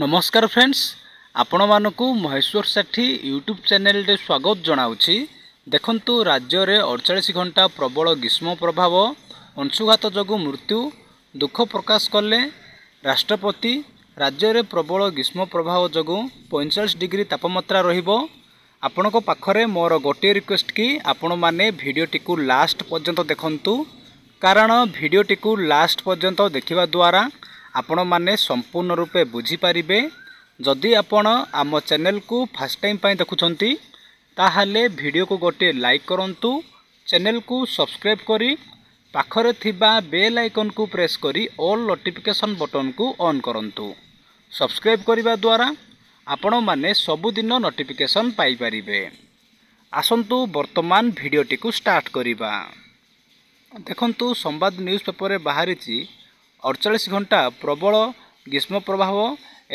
ନମସ୍କାର ଫ୍ରେଣ୍ଡସ୍ ଆପଣମାନଙ୍କୁ ମହେଶ୍ୱର ସେଠୀ ୟୁଟ୍ୟୁବ୍ ଚ୍ୟାନେଲରେ ସ୍ୱାଗତ ଜଣାଉଛି ଦେଖନ୍ତୁ ରାଜ୍ୟରେ ଅଡ଼ଚାଳିଶ ଘଣ୍ଟା ପ୍ରବଳ ଗ୍ରୀଷ୍ମ ପ୍ରଭାବ ଅଂଶୁଘାତ ଯୋଗୁଁ ମୃତ୍ୟୁ ଦୁଃଖ ପ୍ରକାଶ କଲେ ରାଷ୍ଟ୍ରପତି ରାଜ୍ୟରେ ପ୍ରବଳ ଗ୍ରୀଷ୍ମ ପ୍ରଭାବ ଯୋଗୁଁ ପଇଁଚାଳିଶ ଡିଗ୍ରୀ ତାପମାତ୍ରା ରହିବ ଆପଣଙ୍କ ପାଖରେ ମୋର ଗୋଟିଏ ରିକ୍ୱେଷ୍ଟ କି ଆପଣମାନେ ଭିଡ଼ିଓଟିକୁ ଲାଷ୍ଟ ପର୍ଯ୍ୟନ୍ତ ଦେଖନ୍ତୁ କାରଣ ଭିଡ଼ିଓଟିକୁ ଲାଷ୍ଟ ପର୍ଯ୍ୟନ୍ତ ଦେଖିବା ଦ୍ୱାରା ଆପଣମାନେ ସମ୍ପୂର୍ଣ୍ଣ ରୂପେ ବୁଝିପାରିବେ ଯଦି ଆପଣ ଆମ ଚ୍ୟାନେଲକୁ ଫାର୍ଷ୍ଟ ଟାଇମ୍ ପାଇଁ ଦେଖୁଛନ୍ତି ତାହେଲେ ଭିଡ଼ିଓକୁ ଗୋଟିଏ ଲାଇକ୍ କରନ୍ତୁ ଚ୍ୟାନେଲକୁ ସବସ୍କ୍ରାଇବ୍ କରି ପାଖରେ ଥିବା ବେଲ୍ ଆଇକନ୍କୁ ପ୍ରେସ୍ କରି ଅଲ୍ ନୋଟିଫିକେସନ୍ ବଟନ୍କୁ ଅନ୍ କରନ୍ତୁ ସବସ୍କ୍ରାଇବ୍ କରିବା ଦ୍ୱାରା ଆପଣମାନେ ସବୁଦିନ ନୋଟିଫିକେସନ୍ ପାଇପାରିବେ ଆସନ୍ତୁ ବର୍ତ୍ତମାନ ଭିଡ଼ିଓଟିକୁ ଷ୍ଟାର୍ଟ କରିବା ଦେଖନ୍ତୁ ସମ୍ବାଦ ନ୍ୟୁଜ୍ ପେପର୍ରେ ବାହାରିଛି ଅଡ଼ଚାଳିଶ ଘଣ୍ଟା ପ୍ରବଳ ଗ୍ରୀଷ୍ମ ପ୍ରବାହ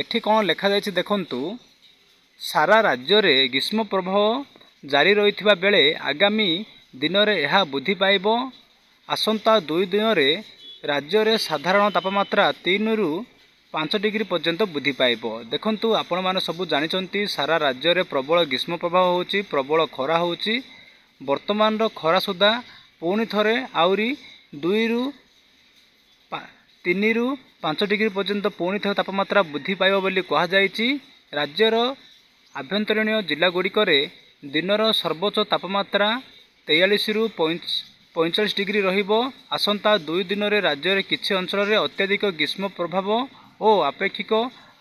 ଏଠି କ'ଣ ଲେଖାଯାଇଛି ଦେଖନ୍ତୁ ସାରା ରାଜ୍ୟରେ ଗ୍ରୀଷ୍ମ ପ୍ରବାହ ଜାରି ରହିଥିବା ବେଳେ ଆଗାମୀ ଦିନରେ ଏହା ବୃଦ୍ଧି ପାଇବ ଆସନ୍ତା ଦୁଇ ଦିନରେ ରାଜ୍ୟରେ ସାଧାରଣ ତାପମାତ୍ରା ତିନିରୁ ପାଞ୍ଚ ଡିଗ୍ରୀ ପର୍ଯ୍ୟନ୍ତ ବୃଦ୍ଧି ପାଇବ ଦେଖନ୍ତୁ ଆପଣମାନେ ସବୁ ଜାଣିଛନ୍ତି ସାରା ରାଜ୍ୟରେ ପ୍ରବଳ ଗ୍ରୀଷ୍ମ ପ୍ରବାହ ହେଉଛି ପ୍ରବଳ ଖରା ହେଉଛି ବର୍ତ୍ତମାନର ଖରା ସୁଦ୍ଧା ପୁଣି ଥରେ ଆହୁରି ଦୁଇରୁ ତିନିରୁ ପାଞ୍ଚ ଡିଗ୍ରୀ ପର୍ଯ୍ୟନ୍ତ ପୁଣି ଥରେ ତାପମାତ୍ରା ବୃଦ୍ଧି ପାଇବ ବୋଲି କୁହାଯାଇଛି ରାଜ୍ୟର ଆଭ୍ୟନ୍ତରୀଣ ଜିଲ୍ଲାଗୁଡ଼ିକରେ ଦିନର ସର୍ବୋଚ୍ଚ ତାପମାତ୍ରା ତେୟାଳିଶରୁ ପଇଁଚାଳିଶ ଡିଗ୍ରୀ ରହିବ ଆସନ୍ତା ଦୁଇ ଦିନରେ ରାଜ୍ୟରେ କିଛି ଅଞ୍ଚଳରେ ଅତ୍ୟଧିକ ଗ୍ରୀଷ୍ମ ପ୍ରଭାବ ଓ ଆପେକ୍ଷିକ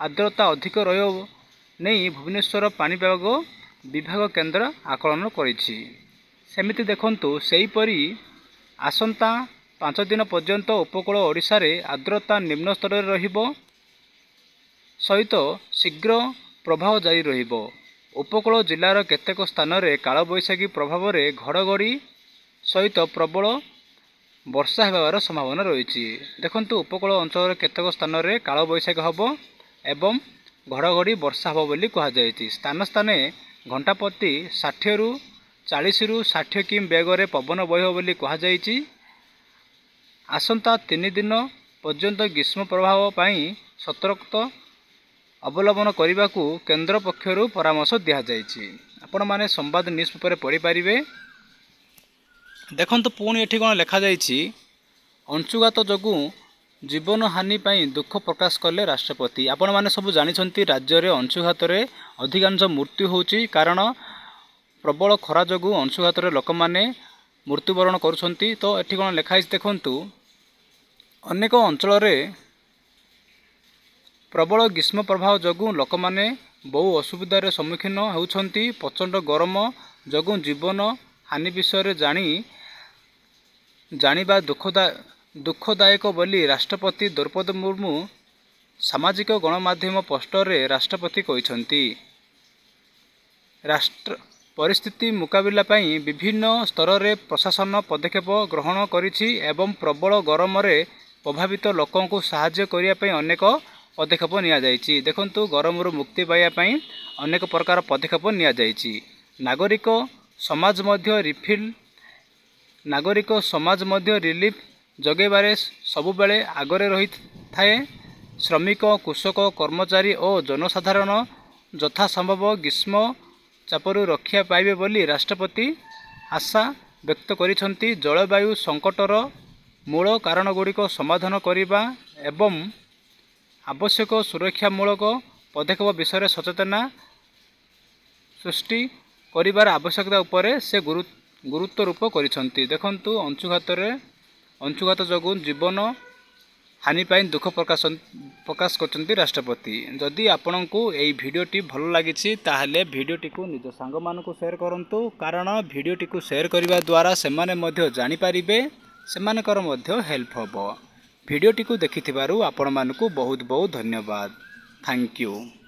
ଆର୍ଦ୍ରତା ଅଧିକ ରହିବ ନେଇ ଭୁବନେଶ୍ୱର ପାଣିପାଗ ବିଭାଗ କେନ୍ଦ୍ର ଆକଳନ କରିଛି ସେମିତି ଦେଖନ୍ତୁ ସେହିପରି ଆସନ୍ତା ପାଞ୍ଚ ଦିନ ପର୍ଯ୍ୟନ୍ତ ଉପକୂଳ ଓଡ଼ିଶାରେ ଆର୍ଦ୍ରତା ନିମ୍ନ ସ୍ତରରେ ରହିବ ସହିତ ଶୀଘ୍ର ପ୍ରଭାବ ଜାରି ରହିବ ଉପକୂଳ ଜିଲ୍ଲାର କେତେକ ସ୍ଥାନରେ କାଳବୈଶାଖୀ ପ୍ରଭାବରେ ଘଡ଼ଘଡ଼ି ସହିତ ପ୍ରବଳ ବର୍ଷା ହେବାର ସମ୍ଭାବନା ରହିଛି ଦେଖନ୍ତୁ ଉପକୂଳ ଅଞ୍ଚଳର କେତେକ ସ୍ଥାନରେ କାଳବୈଶାଖୀ ହେବ ଏବଂ ଘଡ଼ଘଡ଼ି ବର୍ଷା ହେବ ବୋଲି କୁହାଯାଇଛି ସ୍ଥାନ ସ୍ଥାନେ ଘଣ୍ଟାପ୍ରତି ଷାଠିଏରୁ ଚାଳିଶରୁ ଷାଠିଏ କିମ୍ ବେଗରେ ପବନ ବହିବ ବୋଲି କୁହାଯାଇଛି ଆସନ୍ତା ତିନି ଦିନ ପର୍ଯ୍ୟନ୍ତ ଗ୍ରୀଷ୍ମ ପ୍ରଭାବ ପାଇଁ ସତର୍କତା ଅବଲମ୍ବନ କରିବାକୁ କେନ୍ଦ୍ର ପକ୍ଷରୁ ପରାମର୍ଶ ଦିଆଯାଇଛି ଆପଣମାନେ ସମ୍ବାଦ ନ୍ୟୁଜ୍ ପେପର୍ରେ ପଢ଼ିପାରିବେ ଦେଖନ୍ତୁ ପୁଣି ଏଠି କ'ଣ ଲେଖାଯାଇଛି ଅଂଶୁଘାତ ଯୋଗୁଁ ଜୀବନହାନି ପାଇଁ ଦୁଃଖ ପ୍ରକାଶ କଲେ ରାଷ୍ଟ୍ରପତି ଆପଣମାନେ ସବୁ ଜାଣିଛନ୍ତି ରାଜ୍ୟରେ ଅଂଶୁଘାତରେ ଅଧିକାଂଶ ମୃତ୍ୟୁ ହେଉଛି କାରଣ ପ୍ରବଳ ଖରା ଯୋଗୁଁ ଅଂଶୁଘାତରେ ଲୋକମାନେ ମୃତ୍ୟୁବରଣ କରୁଛନ୍ତି ତ ଏଠି କ'ଣ ଲେଖାହେଇଛି ଦେଖନ୍ତୁ ଅନେକ ଅଞ୍ଚଳରେ ପ୍ରବଳ ଗ୍ରୀଷ୍ମ ପ୍ରଭାବ ଯୋଗୁଁ ଲୋକମାନେ ବହୁ ଅସୁବିଧାରେ ସମ୍ମୁଖୀନ ହେଉଛନ୍ତି ପ୍ରଚଣ୍ଡ ଗରମ ଯୋଗୁଁ ଜୀବନ ହାନି ବିଷୟରେ ଜାଣି ଜାଣିବା ଦୁଃଖଦା ଦୁଃଖଦାୟକ ବୋଲି ରାଷ୍ଟ୍ରପତି ଦ୍ରୌପଦୀ ମୁର୍ମୁ ସାମାଜିକ ଗଣମାଧ୍ୟମ ପୋଷ୍ଟରରେ ରାଷ୍ଟ୍ରପତି କହିଛନ୍ତି ରାଷ୍ଟ୍ର ପରିସ୍ଥିତି ମୁକାବିଲା ପାଇଁ ବିଭିନ୍ନ ସ୍ତରରେ ପ୍ରଶାସନ ପଦକ୍ଷେପ ଗ୍ରହଣ କରିଛି ଏବଂ ପ୍ରବଳ ଗରମରେ ପ୍ରଭାବିତ ଲୋକଙ୍କୁ ସାହାଯ୍ୟ କରିବା ପାଇଁ ଅନେକ ପଦକ୍ଷେପ ନିଆଯାଇଛି ଦେଖନ୍ତୁ ଗରମରୁ ମୁକ୍ତି ପାଇବା ପାଇଁ ଅନେକ ପ୍ରକାର ପଦକ୍ଷେପ ନିଆଯାଇଛି ନାଗରିକ ସମାଜ ମଧ୍ୟ ରିଫିଲ୍ ନାଗରିକ ସମାଜ ମଧ୍ୟ ରିଲିଫ୍ ଯୋଗାଇବାରେ ସବୁବେଳେ ଆଗରେ ରହିଥାଏ ଶ୍ରମିକ କୃଷକ କର୍ମଚାରୀ ଓ ଜନସାଧାରଣ ଯଥାସମ୍ଭବ ଗ୍ରୀଷ୍ମ ଚାପରୁ ରକ୍ଷା ପାଇବେ ବୋଲି ରାଷ୍ଟ୍ରପତି ଆଶା ବ୍ୟକ୍ତ କରିଛନ୍ତି ଜଳବାୟୁ ସଙ୍କଟର ମୂଳ କାରଣଗୁଡ଼ିକ ସମାଧାନ କରିବା ଏବଂ ଆବଶ୍ୟକ ସୁରକ୍ଷାମୂଳକ ପଦକ୍ଷେପ ବିଷୟରେ ସଚେତନା ସୃଷ୍ଟି କରିବାର ଆବଶ୍ୟକତା ଉପରେ ସେ ଗୁରୁତ୍ୱ ଗୁରୁତ୍ୱରୂପ କରିଛନ୍ତି ଦେଖନ୍ତୁ ଅଂଶୁଘାତରେ ଅଂଶୁଘାତ ଯୋଗୁଁ ଜୀବନ ହାନି ପାଇଁ ଦୁଃଖ ପ୍ରକାଶ ପ୍ରକାଶ କରିଛନ୍ତି ରାଷ୍ଟ୍ରପତି ଯଦି ଆପଣଙ୍କୁ ଏହି ଭିଡ଼ିଓଟି ଭଲ ଲାଗିଛି ତାହେଲେ ଭିଡ଼ିଓଟିକୁ ନିଜ ସାଙ୍ଗମାନଙ୍କୁ ସେୟାର କରନ୍ତୁ କାରଣ ଭିଡ଼ିଓଟିକୁ ସେୟାର କରିବା ଦ୍ୱାରା ସେମାନେ ମଧ୍ୟ ଜାଣିପାରିବେ ସେମାନଙ୍କର ମଧ୍ୟ ହେଲ୍ପ ହେବ ଭିଡ଼ିଓଟିକୁ ଦେଖିଥିବାରୁ ଆପଣମାନଙ୍କୁ ବହୁତ ବହୁତ ଧନ୍ୟବାଦ ଥ୍ୟାଙ୍କ ୟୁ